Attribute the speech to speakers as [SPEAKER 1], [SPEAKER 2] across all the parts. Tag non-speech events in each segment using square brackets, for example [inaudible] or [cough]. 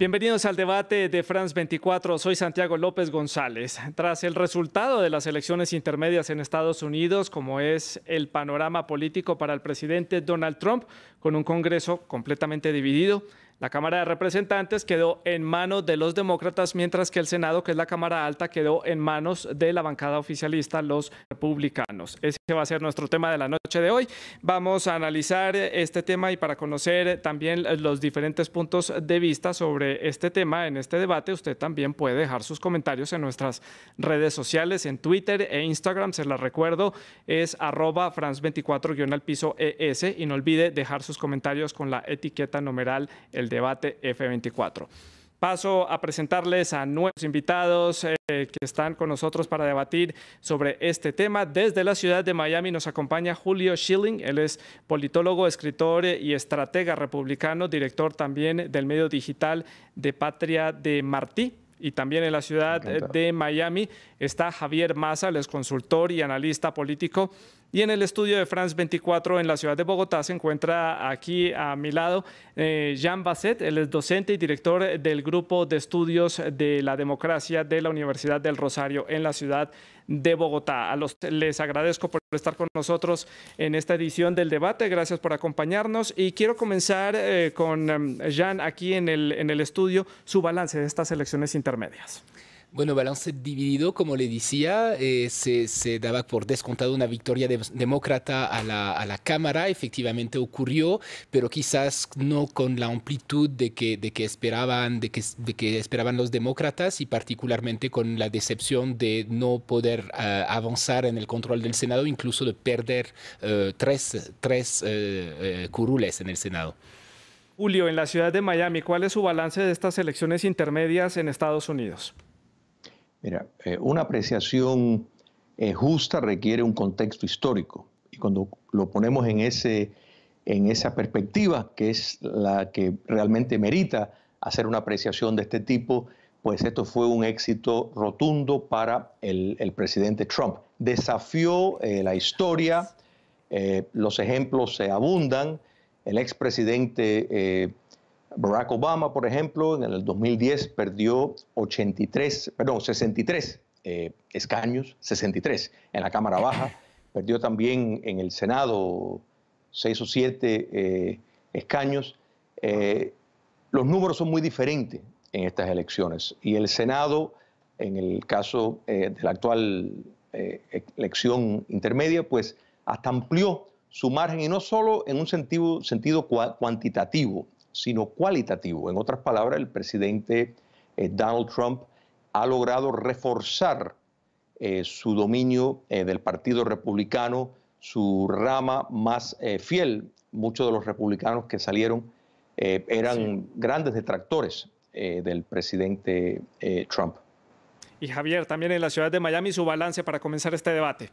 [SPEAKER 1] Bienvenidos al debate de France 24. Soy Santiago López González. Tras el resultado de las elecciones intermedias en Estados Unidos, como es el panorama político para el presidente Donald Trump, con un Congreso completamente dividido, la Cámara de Representantes quedó en manos de los demócratas, mientras que el Senado, que es la Cámara Alta, quedó en manos de la bancada oficialista, los republicanos. Ese va a ser nuestro tema de la noche de hoy. Vamos a analizar este tema y para conocer también los diferentes puntos de vista sobre este tema en este debate, usted también puede dejar sus comentarios en nuestras redes sociales, en Twitter e Instagram. Se las recuerdo, es arroba france 24 al e y no olvide dejar sus comentarios con la etiqueta numeral el debate F24. Paso a presentarles a nuevos invitados eh, que están con nosotros para debatir sobre este tema. Desde la ciudad de Miami nos acompaña Julio Schilling. Él es politólogo, escritor eh, y estratega republicano, director también del medio digital de Patria de Martí y también en la ciudad eh, de Miami está Javier Maza, el consultor y analista político y en el estudio de France 24 en la ciudad de Bogotá se encuentra aquí a mi lado eh, Jean Basset, el docente y director del grupo de estudios de la democracia de la Universidad del Rosario en la ciudad de Bogotá. los les agradezco por estar con nosotros en esta edición del debate. Gracias por acompañarnos y quiero comenzar eh,
[SPEAKER 2] con em, Jean aquí en el estudio su balance de estas elecciones intermedias. Bueno, balance dividido, como le decía, eh, se, daba por descontado una victoria demócrata a la, Cámara, efectivamente ocurrió, pero quizás no con la amplitud de que, esperaban, de que, esperaban los demócratas y particularmente con la decepción de no poder eh, avanzar en el control del Senado, incluso de perder eh, tres, curules en el Senado.
[SPEAKER 1] Julio, en la ciudad de Miami, ¿cuál es su balance de estas elecciones intermedias en Estados Unidos?
[SPEAKER 3] Mira, eh, una apreciación eh, justa requiere un contexto histórico. Y cuando lo ponemos en, ese, en esa perspectiva, que es la que realmente merita hacer una apreciación de este tipo, pues esto fue un éxito rotundo para el, presidente Trump. Desafió eh, la historia, los ejemplos se abundan, el expresidente Barack Obama, por ejemplo, en el 2010 perdió 83, perdón, 63 eh, escaños, 63 en la Cámara Baja, perdió también en el Senado 6 o 7 eh, escaños. Eh, los números son muy diferentes en estas elecciones y el Senado, en el caso de la actual e-, elección intermedia, pues hasta amplió su margen y no solo en un sentido, sentido cuantitativo, sino cualitativo. En otras palabras, el presidente eh, Donald Trump ha logrado reforzar eh, su dominio eh, del Partido Republicano, su rama más fiel. Muchos de los republicanos que salieron eran grandes detractores del presidente Trump.
[SPEAKER 1] Y Javier, también en la ciudad de Miami, su balance para comenzar este debate.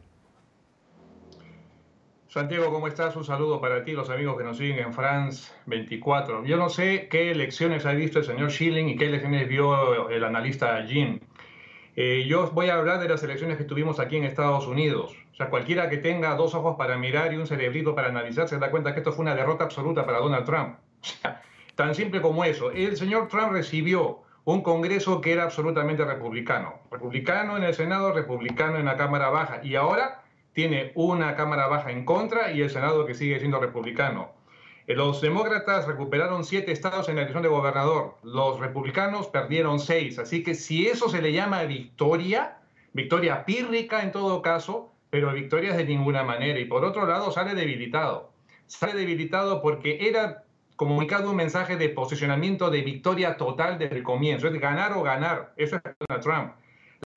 [SPEAKER 4] Santiago, ¿cómo estás? Un saludo para ti, los amigos que nos siguen en France 24. Yo no sé qué elecciones ha visto el señor Schilling y qué elecciones vio el analista Jean. Eh, yo voy a hablar de las elecciones que tuvimos aquí en Estados Unidos. O sea, cualquiera que tenga dos ojos para mirar y un cerebrito para analizar se da cuenta que esto fue una derrota absoluta para Donald Trump. tan simple como eso. El señor Trump recibió un Congreso que era absolutamente republicano. Republicano en el Senado, republicano en la Cámara Baja. Y ahora tiene una Cámara Baja en contra y el Senado que sigue siendo republicano. Eh, los demócratas recuperaron siete estados en la elección de gobernador, los republicanos perdieron seis, así que si eso se le llama victoria, victoria pírrica en todo caso, pero victoria de ninguna manera. Y por otro lado sale debilitado, sale debilitado porque era comunicado un mensaje de posicionamiento de victoria total desde el comienzo, es ganar o ganar, eso es Donald Trump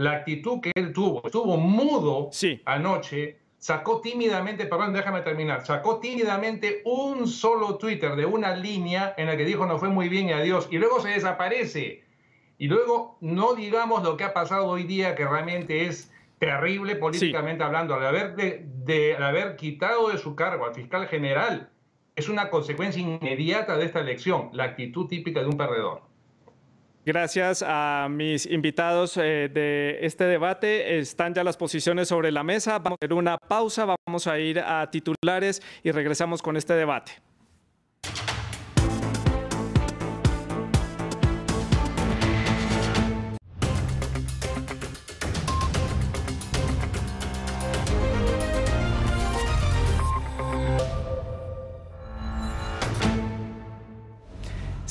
[SPEAKER 4] la actitud que él tuvo. Estuvo mudo anoche, sacó tímidamente, perdón, déjame terminar, sacó tímidamente un solo Twitter de una línea en la que dijo no fue muy bien y adiós, y luego se desaparece. Y luego no digamos lo que ha pasado hoy día, que realmente es terrible políticamente hablando, al haber, de, al haber quitado de su cargo al fiscal general, es una consecuencia inmediata de esta elección, la actitud típica de un perdedor.
[SPEAKER 1] Gracias a mis invitados eh, de este debate. Están ya las posiciones sobre la mesa. Vamos a hacer una pausa, vamos a ir a titulares y regresamos con este debate.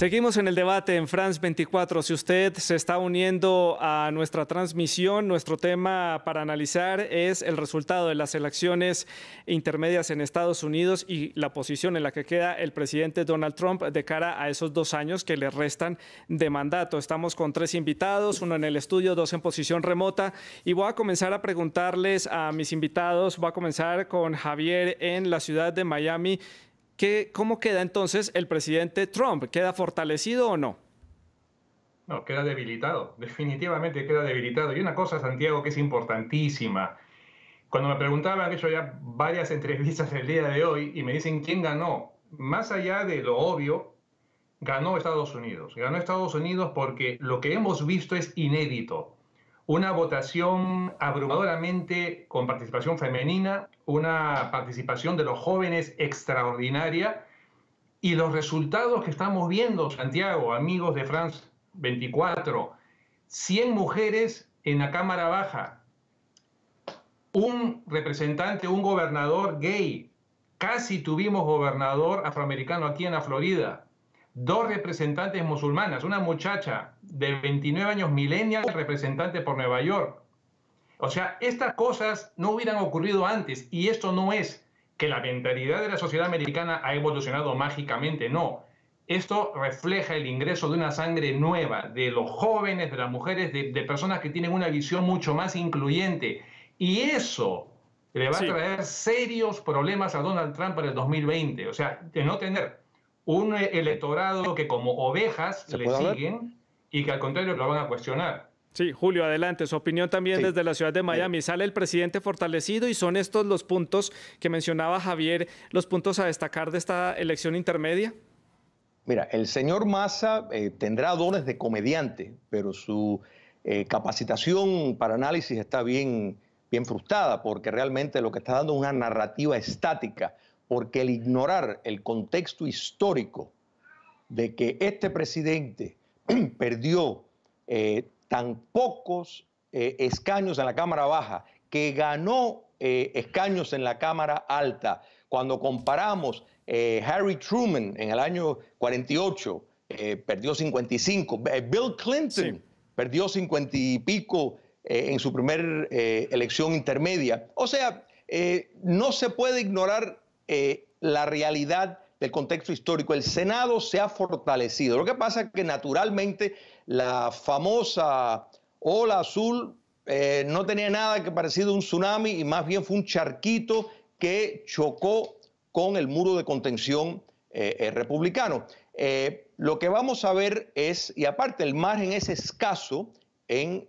[SPEAKER 1] Seguimos en el debate en France 24. Si usted se está uniendo a nuestra transmisión, nuestro tema para analizar es el resultado de las elecciones intermedias en Estados Unidos y la posición en la que queda el presidente Donald Trump de cara a esos dos años que le restan de mandato. Estamos con tres invitados, uno en el estudio, dos en posición remota y voy a comenzar a preguntarles a mis invitados. Voy a comenzar con Javier en la ciudad de Miami. ¿Cómo queda entonces el presidente
[SPEAKER 4] Trump? ¿Queda
[SPEAKER 1] fortalecido o no?
[SPEAKER 4] No, queda debilitado, definitivamente queda debilitado. Y una cosa, Santiago, que es importantísima. Cuando me preguntaban, he hecho ya varias [laughs] entrevistas el día de hoy y me dicen quién ganó. Más allá de lo obvio, ganó Estados Unidos. Ganó Estados Unidos porque lo que hemos visto es inédito una votación abrumadoramente con participación femenina, una participación de los jóvenes extraordinaria y los resultados que estamos viendo, Santiago, amigos de France 24, 100 mujeres en la Cámara Baja, un representante, un gobernador gay, casi tuvimos gobernador afroamericano aquí en la Florida, dos representantes musulmanas, una muchacha de 29 años milenial, representante por Nueva York. O sea, estas cosas no hubieran ocurrido antes y esto no es que la mentalidad de la sociedad americana ha evolucionado mágicamente, no. Esto refleja el ingreso de una sangre nueva, de los jóvenes, de las mujeres, de, personas que tienen una visión mucho más incluyente. Y eso le va a traer serios problemas a Donald Trump para el 2020. O sea, de no tener un electorado que como ovejas le siguen y que al contrario lo van a cuestionar. Sí, Julio,
[SPEAKER 1] adelante. Su opinión también desde la ciudad de Miami. Eh. Sale el presidente fortalecido y son estos los puntos que mencionaba Javier, los puntos a destacar de esta elección intermedia.
[SPEAKER 3] Mira, el señor Massa eh, tendrá dones de comediante, pero su eh, capacitación para análisis está bien, bien frustrada porque realmente lo que está dando es una narrativa estática porque el ignorar el contexto histórico de que este presidente [clears throat] perdió eh, tan pocos eh, escaños en la Cámara Baja, que ganó eh, escaños en la Cámara Alta, cuando comparamos Harry Truman en el año 48, perdió 55, Bill Clinton perdió 50 y pico en su primera elección intermedia. O sea, no se puede ignorar eh, la realidad del contexto histórico. El Senado se ha fortalecido. Lo que pasa es que naturalmente la famosa ola azul eh, no tenía nada que parecido a un tsunami y más bien fue un charquito que chocó con el muro de contención eh, republicano. lo que vamos a ver es, y aparte el margen es escaso en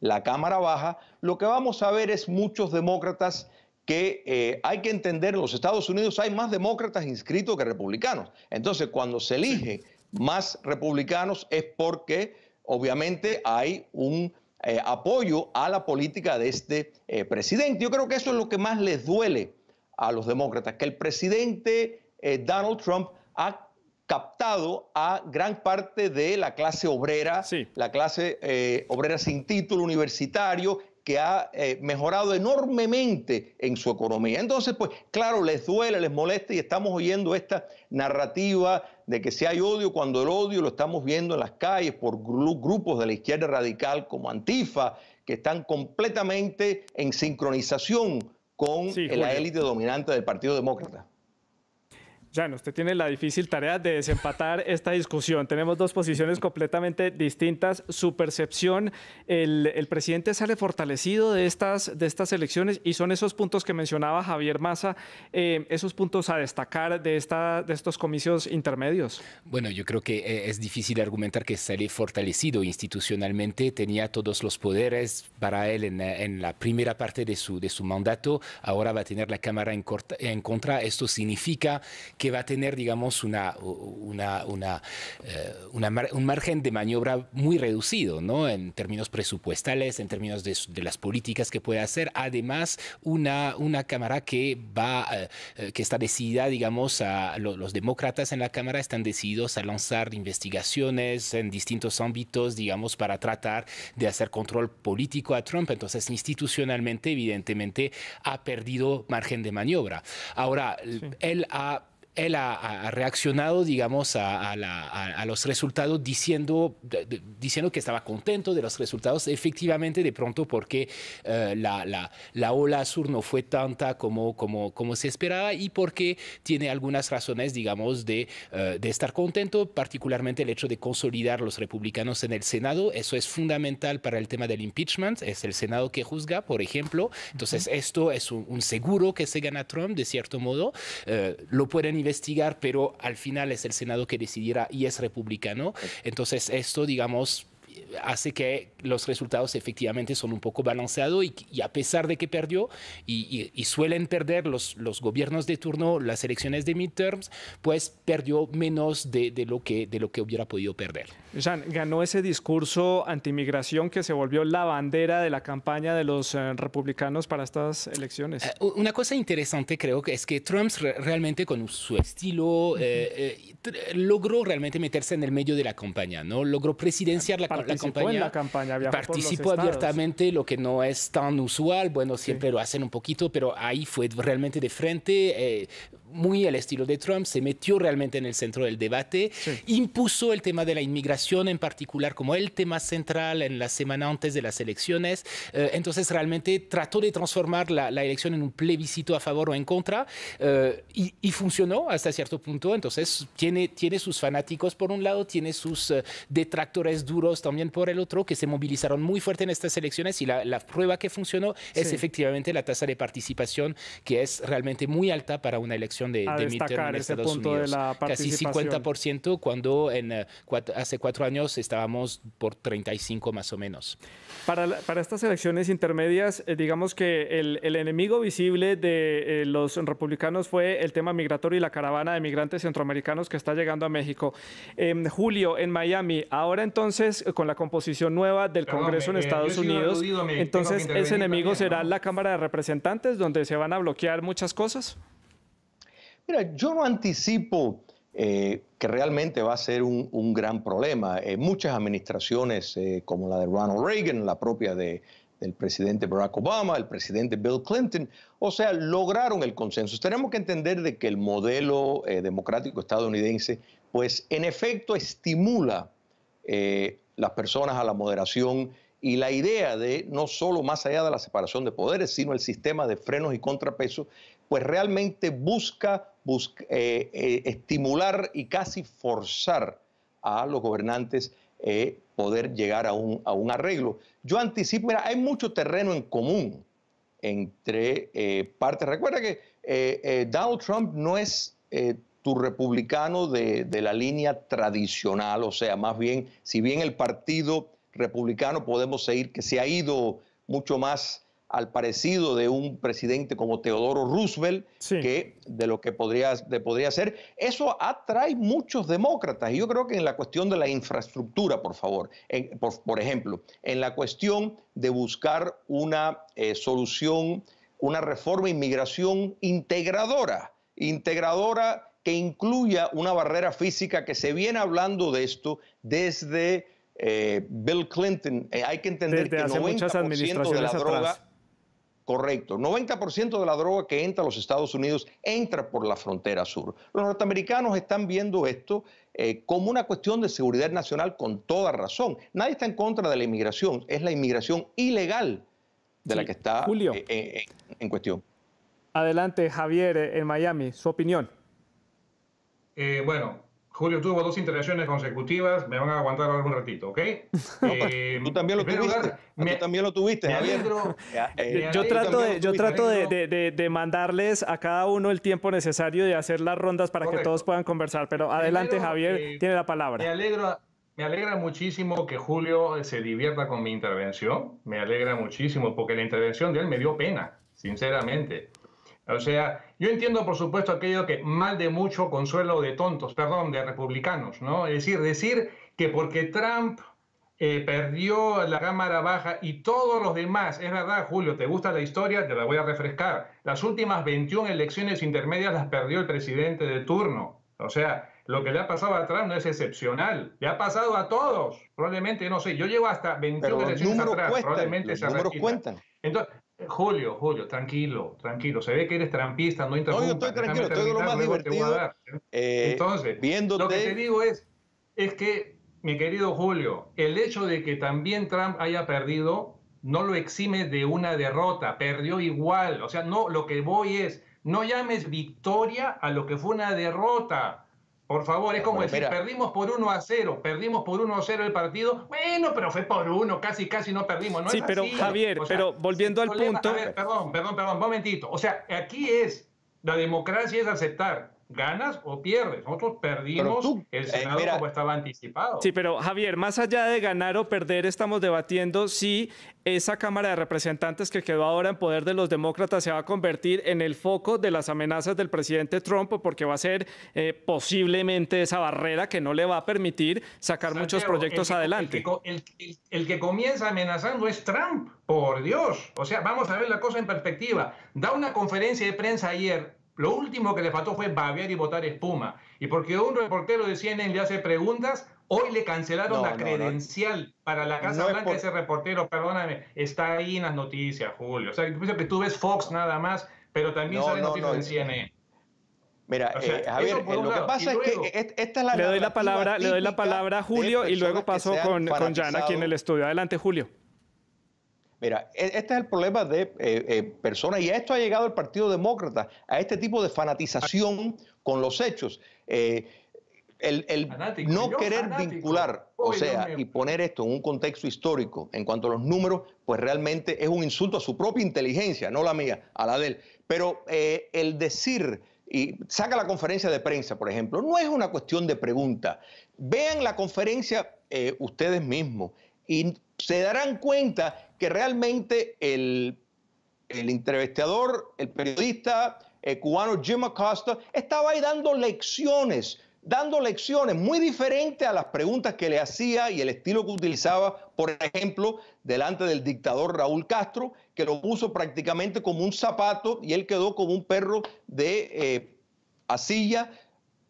[SPEAKER 3] la Cámara Baja, lo que vamos a ver es muchos demócratas que eh, hay que entender, en los Estados Unidos hay más demócratas inscritos que republicanos. Entonces, cuando se elige más republicanos es porque obviamente hay un eh, apoyo a la política de este eh, presidente. Yo creo que eso es lo que más les duele a los demócratas, que el presidente Donald Trump ha captado a gran parte de la clase obrera, la clase obrera sin título universitario, que ha eh, mejorado enormemente en su economía. Entonces, pues claro, les duele, les molesta y estamos oyendo esta narrativa de que si hay odio, cuando el odio lo estamos viendo en las calles por grupos de la izquierda radical como Antifa, que están completamente en sincronización con la élite dominante del Partido Demócrata
[SPEAKER 1] usted tiene la difícil tarea de desempatar esta discusión. Tenemos dos posiciones completamente distintas. Su percepción, el, presidente sale fortalecido de estas, de estas elecciones y son esos puntos que mencionaba Javier
[SPEAKER 2] Massa, eh, esos puntos a destacar de, esta, de estos comicios intermedios. Bueno, yo creo que eh, es difícil argumentar que sale fortalecido institucionalmente. Tenía todos los poderes para él en, la primera parte de su, de su mandato. Ahora va a tener la Cámara en contra. Esto significa que va a tener, digamos, una, una, una, eh, un margen de maniobra muy reducido, ¿no? En términos presupuestales, en términos de, las políticas que puede hacer. Además, una, una Cámara que va, eh, eh, que está decidida, digamos, a los demócratas en la Cámara están decididos a lanzar investigaciones en distintos ámbitos, digamos, para tratar de hacer control político a Trump. Entonces, institucionalmente, evidentemente, ha perdido margen de maniobra. Ahora, él ha él ha, reaccionado, digamos, a, los resultados diciendo, diciendo que estaba contento de los resultados, efectivamente, de pronto porque eh, la, la, ola azul no fue tanta como, como, como se esperaba y porque tiene algunas razones, digamos, de, eh, de estar contento, particularmente el hecho de consolidar los republicanos en el Senado. Eso es fundamental para el tema del impeachment, es el Senado que juzga, por ejemplo. Entonces, esto es un, seguro que se gana Trump, de cierto modo. Eh, lo pueden investigar, pero al final es el Senado que decidirá y es republicano. Entonces esto, digamos, hace que los resultados efectivamente son un poco balanceados y, a pesar de que perdió y, suelen perder los, los, gobiernos de turno las elecciones de midterms, pues perdió menos de, lo, que, de lo que hubiera podido perder.
[SPEAKER 1] Jean, ganó ese discurso anti antimigración que se volvió la
[SPEAKER 2] bandera de la campaña de los eh, republicanos para estas elecciones. Eh, una cosa interesante creo que es que Trump realmente con su estilo eh, logró realmente meterse en el medio de la campaña, ¿no? Logró presidenciar la, la la campaña participó abiertamente, lo que no es tan usual. Bueno, siempre lo hacen un poquito, pero ahí fue realmente de frente. Eh, muy al estilo de Trump, se metió realmente en el centro del debate, impuso el tema de la inmigración en particular como el tema central en la semana antes de las elecciones, eh, entonces realmente trató de transformar la, elección en un plebiscito a favor o en contra eh, y, funcionó hasta cierto punto, entonces tiene, tiene sus fanáticos por un lado, tiene sus detractores duros también por el otro, que se movilizaron muy fuerte en estas elecciones y la, prueba que funcionó es efectivamente la tasa de participación, que es realmente muy alta para una elección de, de midterm en Estados Unidos. Casi 50% cuando en, eh, hace cuatro años estábamos por 35 más o menos. Para,
[SPEAKER 1] para estas elecciones intermedias, eh, digamos que el, enemigo visible de eh, los republicanos fue el tema migratorio y la caravana de migrantes centroamericanos que está llegando a México. En julio, en Miami, ahora entonces con la composición nueva del Congreso en eh, Estados Unidos. Entonces, ¿ese enemigo será la Cámara de Representantes, donde se van a bloquear muchas
[SPEAKER 3] cosas? Mira, yo no anticipo eh, que realmente va a ser un, gran problema. Eh, muchas administraciones, como la de Ronald Reagan, la propia del presidente Barack Obama, el presidente Bill Clinton, o sea, lograron el consenso. Tenemos que entender de que el modelo democrático estadounidense, pues en efecto estimula eh, las personas a la moderación y la idea de no solo más allá de la separación de poderes, sino el sistema de frenos y contrapesos, pues realmente busca, eh, eh, estimular y casi forzar a los gobernantes poder llegar a un, a un, arreglo. Yo anticipo, mira, hay mucho terreno en común entre partes. Recuerda que Donald Trump no es tu republicano de, la línea tradicional, o sea, más bien, si bien el partido republicano podemos seguir que se ha ido mucho más al parecido de un presidente como Teodoro Roosevelt, que de lo que podría, podría ser, eso atrae muchos demócratas. Y yo creo que en la cuestión de la infraestructura, por favor, por, ejemplo, en la cuestión de buscar una eh, solución, una reforma inmigración integradora, integradora que incluya una barrera física que se viene hablando de esto desde eh, Bill Clinton. Eh, hay que entender que el 90% de la droga... Correcto. 90% de la droga que entra a los Estados Unidos entra por la frontera sur. Los norteamericanos están viendo esto eh, como una cuestión de seguridad nacional con toda razón. Nadie está en contra de la inmigración, es la inmigración ilegal
[SPEAKER 4] de la que está en cuestión.
[SPEAKER 1] Adelante, Javier, en Miami, su opinión.
[SPEAKER 4] Eh, bueno, Julio tuvo dos intervenciones consecutivas, me van a aguantar algún ratito, ¿ok? [laughs] Eh, tú también lo tuviste, también lo tuviste, Javier. Eh, yo trato,
[SPEAKER 1] de, de, mandarles a cada uno el tiempo necesario de hacer las rondas para que todos puedan conversar, pero adelante Javier, tiene la
[SPEAKER 4] palabra. Me me alegra muchísimo que Julio se divierta con mi intervención, me alegra muchísimo porque la intervención de él me dio pena, sinceramente. O sea, yo entiendo, por supuesto, aquello que mal de mucho, consuelo de tontos, perdón, de republicanos, ¿no? Es decir, decir que porque Trump eh, perdió la Cámara Baja y todos los demás. Es verdad, Julio, ¿te gusta la historia? Te la voy a refrescar. Las últimas 21 elecciones intermedias las perdió el presidente de turno. O sea, lo que le ha pasado a Trump no es excepcional. Le ha pasado a todos. Probablemente, no sé, yo llego hasta 21 elecciones atrás. probablemente números cuentan. Entonces, eh, Julio, Julio, tranquilo, tranquilo. Se ve que eres trampista, no interrumpas. No, yo estoy tranquilo, estoy lo más divertido. ¿eh? Eh, Entonces, lo que te digo es, es que, mi querido Julio, el hecho de que también Trump haya perdido no lo exime de una derrota, perdió igual. O sea, no, lo que voy es, no llames victoria a lo que fue una derrota. Por favor, es como decir, perdimos por 1 a 0, perdimos por 1 a 0 el partido. Bueno, pero fue por 1, casi, casi no perdimos. No sí, pero Javier, pero volviendo al punto. A ver, perdón, perdón, perdón, un momentito. O sea, aquí es, la democracia es aceptar ganas o pierdes. Nosotros perdimos el eh, Senado como estaba anticipado. Sí,
[SPEAKER 1] pero Javier, más allá de ganar o perder, estamos debatiendo si esa Cámara de Representantes que quedó ahora en poder de los demócratas se va a convertir en el foco de las amenazas del presidente Trump, porque va a ser eh, posiblemente esa barrera que no le va a
[SPEAKER 4] permitir sacar muchos proyectos adelante. el que comienza amenazando es Trump, por Dios. O sea, vamos a ver la cosa en perspectiva. Da una conferencia de prensa ayer lo último que le faltó fue babear y botar espuma. Y porque un reportero de CNN le hace preguntas, hoy le cancelaron la credencial para la Casa Blanca. Ese reportero, perdóname, está ahí en las noticias, Julio. O sea, tú ves Fox nada más, pero también salen noticias en CNN.
[SPEAKER 3] Mira, eh, Javier, eh, lo que pasa es que e-, e-, esta es la le doy la palabra, le doy la palabra a Julio y luego paso con, con Jan aquí en el
[SPEAKER 1] estudio. Adelante, Julio.
[SPEAKER 3] Mira, e, este es el problema de eh, eh, personas, y a esto ha llegado el Partido Demócrata, a este tipo de fanatización con los hechos. Eh, el, no querer vincular, o sea, y poner esto en un contexto histórico en cuanto a los números, pues realmente es un insulto a su propia inteligencia, no la mía, a la de él. Pero el decir y saca la conferencia de prensa, por ejemplo, no es una cuestión de pregunta. Vean la conferencia ustedes mismos y se darán cuenta que realmente el, el entrevistador, el periodista eh, cubano Jim Acosta, estaba ahí dando lecciones, dando lecciones muy diferentes a las preguntas que le hacía y el estilo que utilizaba, por ejemplo, delante del dictador Raúl Castro, que lo puso prácticamente como un zapato y él quedó como un perro de eh, asilla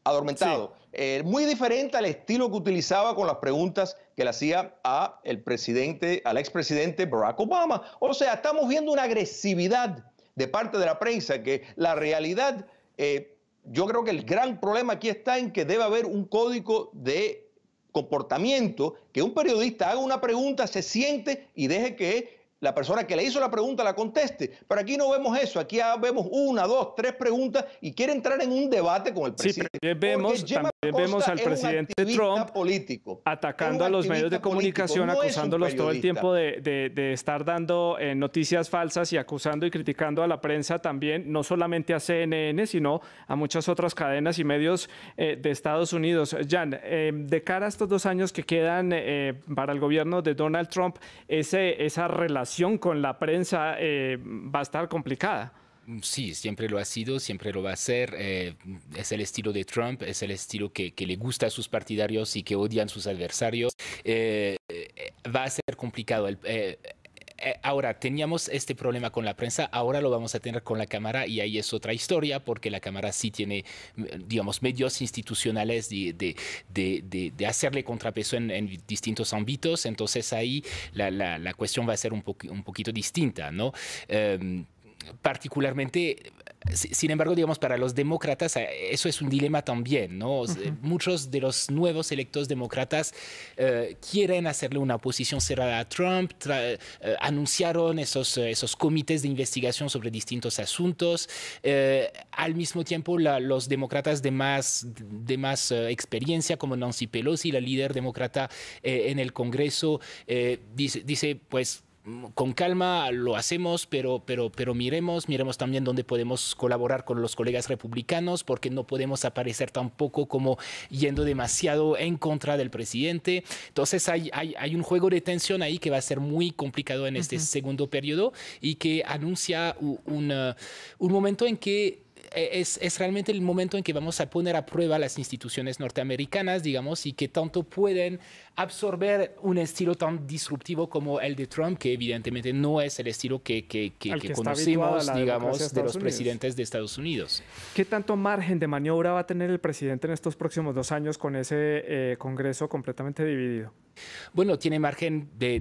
[SPEAKER 3] adormentado. Eh, muy diferente al estilo que utilizaba con las preguntas que le hacía a el presidente, al expresidente Barack Obama. O sea, estamos viendo una agresividad de parte de la prensa que la realidad, eh, yo creo que el gran problema aquí está en que debe haber un código de comportamiento, que un periodista haga una pregunta, se siente y deje que la persona que le hizo la pregunta la conteste. Pero aquí no vemos eso, aquí vemos una, dos, tres preguntas y quiere entrar en un debate con el presidente. vemos, vemos al presidente Trump político, atacando a los medios de comunicación, acusándolos todo el tiempo
[SPEAKER 1] de, estar dando eh, noticias falsas y acusando y criticando a la prensa también, no solamente a CNN, sino a muchas otras cadenas y medios eh, de Estados Unidos. Jan, eh, de cara a estos dos años que quedan para el gobierno de Donald Trump, ese, esa relación
[SPEAKER 2] con la prensa eh, va a estar complicada. Sí, siempre lo ha sido, siempre lo va a ser. Eh, es el estilo de Trump, es el estilo que, le gusta a sus partidarios y que odian sus adversarios. Eh, va a ser complicado. Eh, ahora teníamos este problema con la prensa, ahora lo vamos a tener con la Cámara y ahí es otra historia porque la Cámara sí tiene, mm, digamos, medios institucionales de, hacerle contrapeso en, distintos ámbitos, entonces ahí la, la, cuestión va a ser un, poquito distinta, ¿no? Em, particularmente sin embargo, digamos, para los demócratas eh, eso es un dilema también, ¿no? Muchos de los nuevos electos demócratas eh, quieren hacerle una oposición cerrada a Trump, eh, anunciaron esos, esos comités de investigación sobre distintos asuntos. al mismo tiempo, los demócratas de más, de más experiencia, como Nancy Pelosi, la líder demócrata en el Congreso, dice, dice, pues con calma lo hacemos, pero, pero, pero miremos, miremos también dónde podemos colaborar con los colegas republicanos, porque no podemos aparecer tampoco como yendo demasiado en contra del presidente. Entonces hay, hay, un juego de tensión ahí que va a ser muy complicado en este segundo periodo y que anuncia un momento en que e, es, realmente el momento en que vamos a poner a prueba las instituciones norteamericanas, digamos, y que tanto pueden absorber un estilo tan disruptivo como el de Trump, que evidentemente no es el estilo que, conocemos, digamos, de, los presidentes de Estados Unidos.
[SPEAKER 1] ¿Qué tanto margen de maniobra va a tener el presidente en estos próximos dos años con ese eh,
[SPEAKER 2] Congreso completamente dividido? Bueno, tiene margen de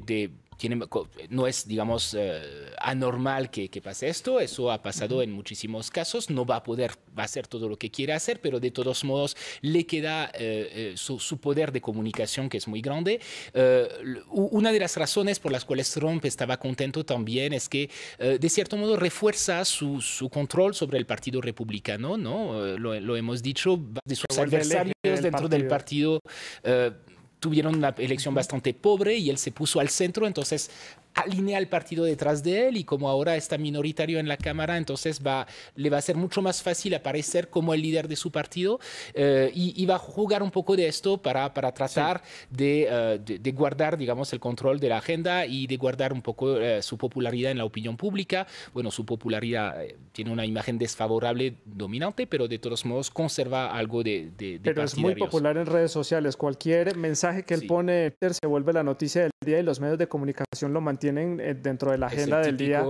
[SPEAKER 2] no es, digamos, eh, anormal que, pase esto, eso ha pasado en muchísimos casos, no va a poder va a hacer todo lo que quiere hacer, pero de todos modos le queda eh, eh, su, poder de comunicación que es muy grande. una de las razones por las cuales Trump estaba contento también es que, de cierto modo, refuerza su, control sobre el Partido Republicano, ¿no? Lo, hemos dicho, de sus adversarios dentro del partido tuvieron una elección bastante pobre y él se puso al centro, entonces alinea al partido detrás de él y como ahora está minoritario en la Cámara, entonces va, le va a ser mucho más fácil aparecer como el líder de su partido eh, y, va a jugar un poco de esto para, para tratar eh, de, de, guardar, digamos, el control de la agenda y de guardar un poco eh, su popularidad en la opinión pública. Bueno, su popularidad tiene una imagen desfavorable dominante, pero de todos modos conserva algo de... de pero es muy popular en
[SPEAKER 1] redes sociales. Cualquier mensaje que él pone, se vuelve la noticia del día y los medios de comunicación lo mantienen eh, dentro
[SPEAKER 2] de la agenda del día.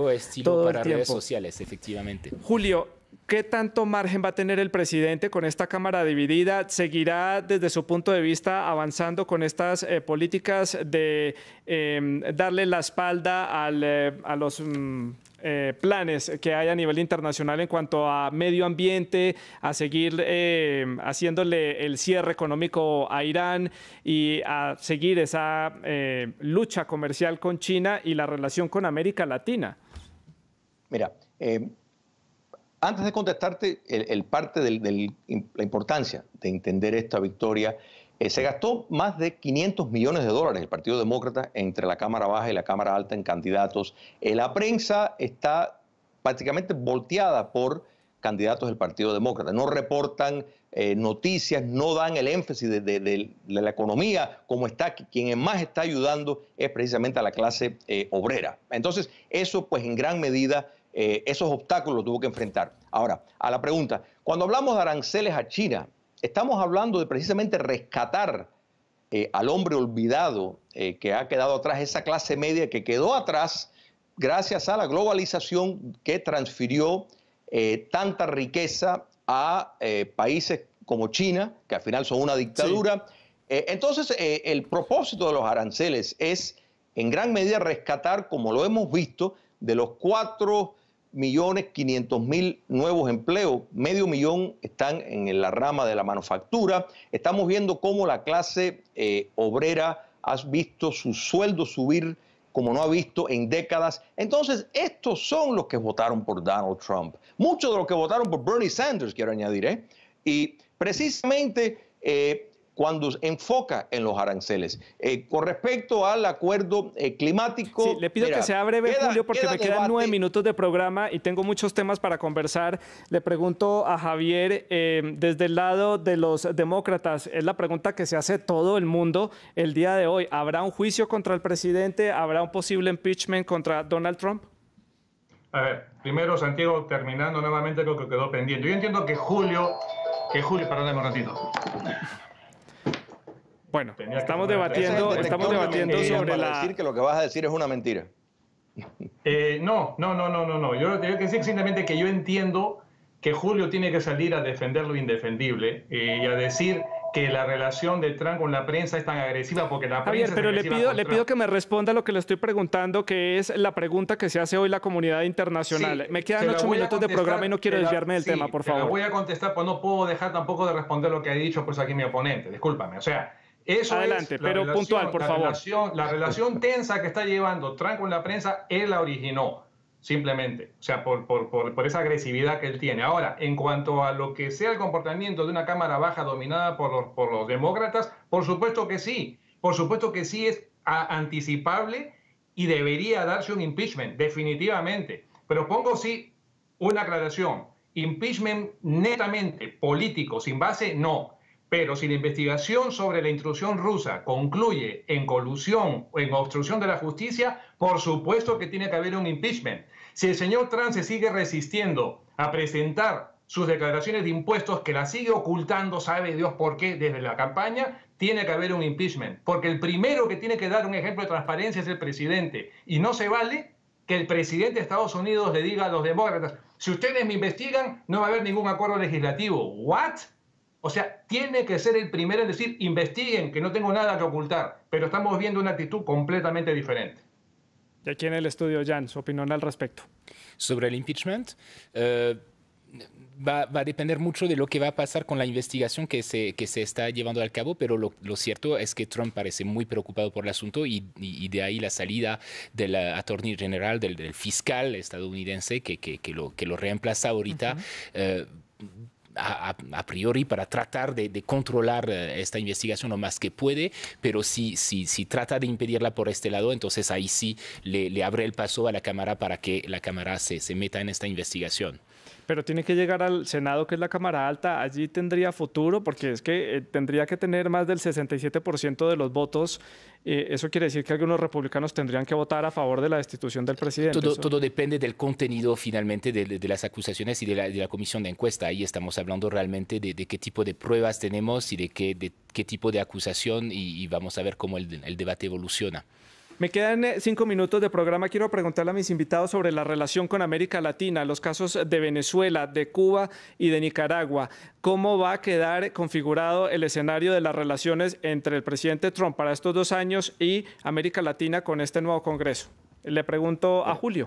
[SPEAKER 2] todo el tiempo. sociales, efectivamente. Julio,
[SPEAKER 1] ¿Qué tanto margen va a tener el presidente con esta Cámara dividida? ¿Seguirá desde su punto de vista avanzando con estas eh, políticas de em, darle la espalda eh, a los mm, eh, planes que hay a nivel internacional en cuanto a medio ambiente, a seguir em, haciéndole el cierre económico a Irán y a seguir esa lucha comercial con China y la relación con América Latina?
[SPEAKER 3] Mira. Em, antes de contestarte, el, parte de la importancia de entender esta victoria, eh, se gastó más de 500 millones de dólares el Partido Demócrata entre la Cámara Baja y la Cámara Alta en candidatos. Eh, la prensa está prácticamente volteada por candidatos del Partido Demócrata. No reportan eh, noticias, no dan el énfasis de, la economía como está, quien más está ayudando es precisamente a la clase obrera. Entonces, eso pues en gran medida eh, esos obstáculos tuvo que enfrentar. Ahora, a la pregunta, cuando hablamos de aranceles a China, estamos hablando de precisamente rescatar eh, al hombre olvidado eh, que ha quedado atrás, esa clase media que quedó atrás gracias a la globalización que transfirió tanta riqueza a países como China, que al final son una dictadura. entonces, el propósito de los aranceles es en gran medida rescatar, como lo hemos visto, de los cuatro millones 500 mil nuevos empleos, medio millón están en la rama de la manufactura. Estamos viendo cómo la clase eh, obrera ha visto su sueldo subir como no ha visto en décadas. Entonces, estos son los que votaron por Donald Trump. Muchos de los que votaron por Bernie Sanders, quiero añadir. ¿eh? Y precisamente eh, cuando enfoca en los aranceles. Eh, con respecto al acuerdo eh, climático... le pido que sea breve, Julio, porque me quedan
[SPEAKER 1] nueve minutos de programa y tengo muchos temas para conversar. Le pregunto a Javier, eh, desde el lado de los demócratas, es la pregunta que se hace todo el mundo el día de hoy. ¿Habrá un juicio contra el presidente? ¿Habrá un posible impeachment contra
[SPEAKER 4] Donald Trump? A ver, primero Santiago, terminando nuevamente lo que quedó pendiente. Yo entiendo que Julio, que Julio, perdóname un ratito. Bueno, estamos debatiendo, estamos debatiendo sobre para decir que
[SPEAKER 3] lo que vas a decir es una mentira.
[SPEAKER 4] [laughs] Eh, no, no, no, no, no, no. Yo lo tengo que decir simplemente que yo entiendo que Julio tiene que salir a defender lo indefendible eh, y a decir que la relación de Trump con la prensa es tan agresiva porque la prensa... Javier, pero le pido, le pido
[SPEAKER 1] que me responda lo que le estoy preguntando, que es la pregunta que se hace hoy la comunidad internacional. me quedan ocho minutos de programa y no quiero desviarme del tema, por favor. Te la voy
[SPEAKER 4] a contestar, pues no puedo dejar tampoco de responder lo que ha dicho pues aquí mi oponente, discúlpame. O sea,
[SPEAKER 2] eso es pero por la Relación,
[SPEAKER 4] la relación tensa que está llevando Trump con la prensa, él la originó, simplemente. O sea, por, esa agresividad que él tiene. Ahora, en cuanto a lo que sea el comportamiento de una Cámara Baja dominada por los, por los demócratas, por supuesto que sí. Por supuesto que sí es anticipable y debería darse un impeachment, definitivamente. Pero pongo sí una aclaración. Impeachment netamente político, sin base, no pero si la investigación sobre la intrusión rusa concluye en colusión o en obstrucción de la justicia, por supuesto que tiene que haber un impeachment. Si el señor Trump se sigue resistiendo a presentar sus declaraciones de impuestos, que las sigue ocultando, sabe Dios por qué, desde la campaña, tiene que haber un impeachment. Porque el primero que tiene que dar un ejemplo de transparencia es el presidente. Y no se vale que el presidente de Estados Unidos le diga a los demócratas, si ustedes me investigan, no va a haber ningún acuerdo legislativo. ¿What? O sea, tiene que ser el primero en decir, investiguen, que no tengo nada que ocultar, pero estamos viendo una actitud completamente diferente.
[SPEAKER 2] Ya aquí el estudio, Jan, su opinión al respecto. Sobre el impeachment, eh, va, a depender mucho de lo que va a pasar con la investigación que se, se está llevando al cabo, pero lo, cierto es que Trump parece muy preocupado por el asunto y, de ahí la salida del attorney general, del, fiscal estadounidense que, que, lo, que lo reemplaza ahorita a, priori para tratar de, controlar eh, esta investigación lo más que puede, pero si, si, trata de impedirla por este lado, entonces ahí sí le, le abre el paso a la Cámara para que la Cámara se, se meta en esta investigación.
[SPEAKER 1] Pero tiene que llegar al Senado, que es la Cámara Alta. Allí tendría futuro, porque es que eh, tendría que tener más del 67% de los votos. Eh, eso quiere decir que algunos republicanos tendrían que votar a favor de la destitución del presidente. Todo,
[SPEAKER 2] depende del contenido finalmente de, las acusaciones y de la, comisión de encuesta. Ahí estamos hablando realmente de, qué tipo de pruebas tenemos y de qué, tipo de acusación y, vamos a ver cómo el debate evoluciona.
[SPEAKER 1] Me quedan eh, cinco minutos de programa. Quiero preguntarle a mis invitados sobre la relación con América Latina, los casos de Venezuela, de Cuba y de Nicaragua. ¿Cómo va a quedar configurado el escenario de las relaciones entre el presidente Trump para estos dos años y América Latina con este nuevo Congreso? Le pregunto
[SPEAKER 3] a Julio.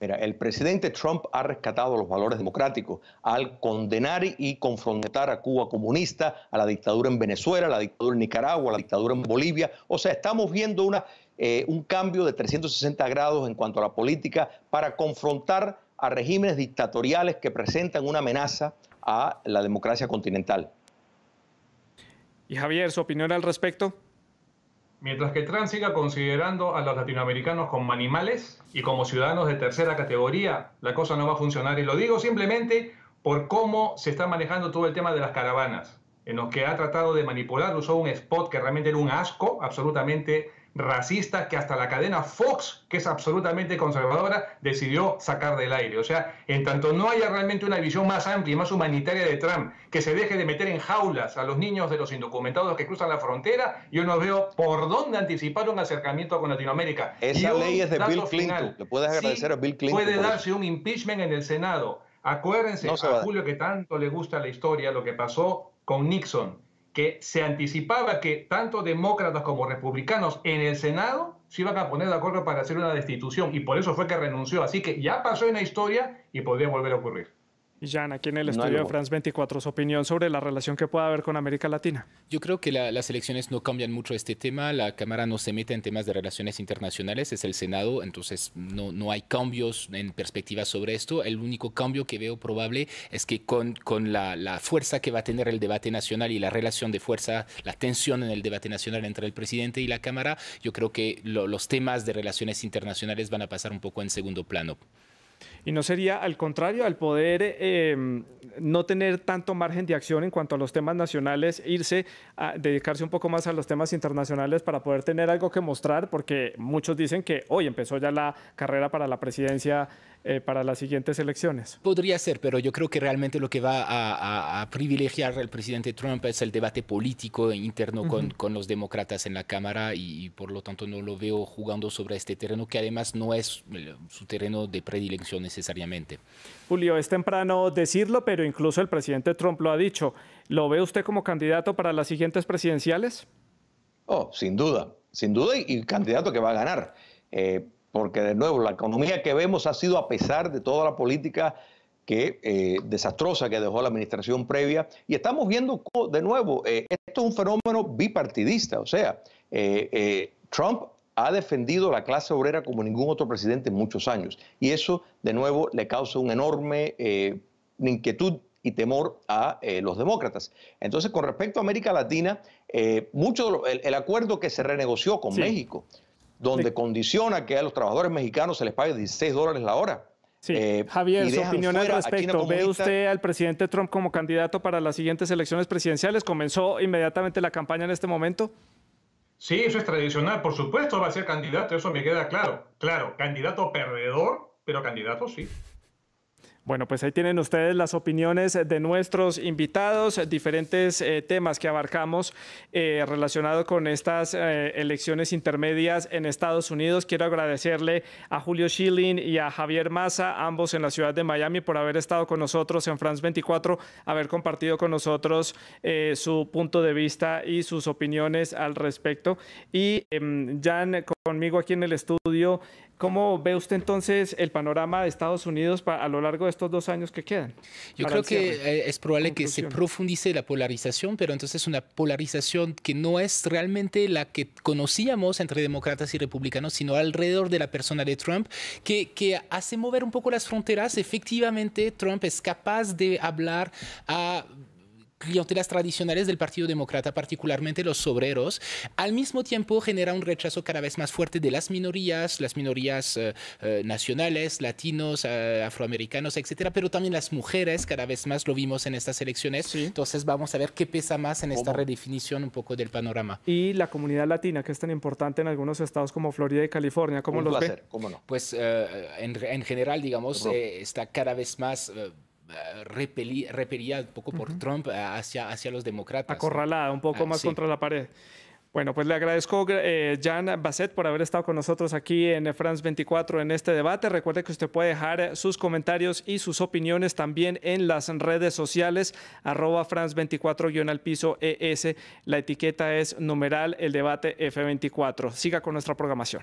[SPEAKER 3] Mira, el presidente Trump ha rescatado los valores democráticos al condenar y confrontar a Cuba comunista, a la dictadura en Venezuela, a la dictadura en Nicaragua, a la dictadura en Bolivia. O sea, estamos viendo una eh, un cambio de 360 grados en cuanto a la política para confrontar a regímenes dictatoriales que presentan una amenaza a la democracia continental.
[SPEAKER 4] Y Javier, ¿su opinión al respecto? Mientras que Trump siga considerando a los latinoamericanos como animales y como ciudadanos de tercera categoría, la cosa no va a funcionar. Y lo digo simplemente por cómo se está manejando todo el tema de las caravanas, en los que ha tratado de manipular, usó un spot que realmente era un asco, absolutamente racista que hasta la cadena Fox, que es absolutamente conservadora, decidió sacar del aire. O sea, en tanto no haya realmente una visión más amplia y más humanitaria de Trump, que se deje de meter en jaulas a los niños de los indocumentados que cruzan la frontera, yo no veo por dónde anticipar un acercamiento con Latinoamérica. Esa ley es de Bill Clinton. Le puedes agradecer a Bill Clinton. Puede darse un impeachment en el Senado. Acuérdense Julio que tanto le gusta la historia, lo que pasó con Nixon que se anticipaba que tanto demócratas como republicanos en el Senado se iban a poner de acuerdo para hacer una destitución y por eso fue que renunció. Así que ya pasó en la historia y podría volver a ocurrir. Jan, aquí en el estudio
[SPEAKER 1] de France 24, su opinión sobre la relación que pueda haber con América Latina.
[SPEAKER 2] Yo creo que las elecciones no cambian mucho este tema, la Cámara no se mete en temas de relaciones internacionales, es el Senado, entonces no, no hay cambios en perspectiva sobre esto. El único cambio que veo probable es que con, la, la fuerza que va a tener el debate nacional y la relación de fuerza, la tensión en el debate nacional entre el presidente y la Cámara, yo creo que los temas de relaciones internacionales van a pasar un poco en segundo plano.
[SPEAKER 1] Y no sería, al contrario, al poder em, no tener tanto margen de acción en cuanto a los temas nacionales, irse a dedicarse un poco más a los temas internacionales para poder tener algo que mostrar, porque muchos dicen que hoy empezó ya la
[SPEAKER 2] carrera para la presidencia eh, para las siguientes elecciones. Podría ser, pero yo creo que realmente lo que va a, privilegiar al presidente Trump es el debate político interno con, los demócratas en la Cámara y, por lo tanto no lo veo jugando sobre este terreno que además no es eh, su terreno de predilección necesariamente.
[SPEAKER 1] Julio, es temprano decirlo, pero incluso el presidente Trump lo ha dicho. ¿Lo ve usted como candidato para las siguientes presidenciales?
[SPEAKER 3] Oh, sin duda, sin duda y, candidato que va a ganar. Eh, porque de nuevo la economía que vemos ha sido a pesar de toda la política que eh, desastrosa que dejó la administración previa y estamos viendo de nuevo eh, esto es un fenómeno bipartidista, o sea, eh, Trump ha defendido la clase obrera como ningún otro presidente en muchos años y eso de nuevo le causa un enorme inquietud y temor a los demócratas. Entonces, con respecto a América Latina, mucho el, acuerdo que se renegoció con México donde condiciona que a los trabajadores mexicanos se les pague 16 dólares la hora. Eh, Javier, su opinión al respecto. ¿Ve usted
[SPEAKER 1] al presidente Trump como candidato para las siguientes elecciones presidenciales? ¿Comenzó inmediatamente la campaña en este momento?
[SPEAKER 4] Sí, eso es tradicional. Por supuesto va a ser candidato, eso me queda claro. Claro, candidato perdedor, pero candidato sí.
[SPEAKER 1] Bueno, pues ahí tienen ustedes las opiniones de nuestros invitados, diferentes eh, temas que abarcamos eh, relacionados con estas eh, elecciones intermedias en Estados Unidos. Quiero agradecerle a Julio Schilling y a Javier Massa, ambos en la ciudad de Miami, por haber estado con nosotros en France 24, haber compartido con nosotros su punto de vista y sus opiniones al respecto. Y em, Jan, conmigo aquí en el estudio, ¿Cómo ve usted
[SPEAKER 2] entonces el panorama de Estados Unidos a lo largo de estos dos años que quedan? Yo creo que eh, es probable que se profundice la polarización, pero entonces una polarización que no es realmente la que conocíamos entre demócratas y republicanos, sino alrededor de la persona de Trump, que hace mover un poco las fronteras. Efectivamente, Trump es capaz de hablar a las tradicionales del Partido Demócrata, particularmente los obreros, al mismo tiempo genera un rechazo cada vez más fuerte de las minorías, las minorías eh, eh, nacionales, latinos, eh, afroamericanos, etcétera, pero también las mujeres, cada vez más lo vimos en estas elecciones. Entonces vamos a ver qué pesa más en esta redefinición un poco del panorama. Y
[SPEAKER 1] la comunidad latina, que es tan importante en algunos estados como Florida y California, ¿cómo lo ve?
[SPEAKER 2] no? Pues en, general, digamos, está cada vez más eh, repelía, un poco por Trump eh, hacia, hacia los demócratas. Acorralada, un poco ah, más contra
[SPEAKER 1] la pared. Bueno, pues le agradezco, eh, Jan Bassett, por haber estado con nosotros aquí en France 24 en este debate. Recuerde que usted puede dejar eh, sus comentarios y sus opiniones también en las redes sociales, arroba France 24 al ES. La etiqueta es numeral el debate F24. Siga con nuestra programación.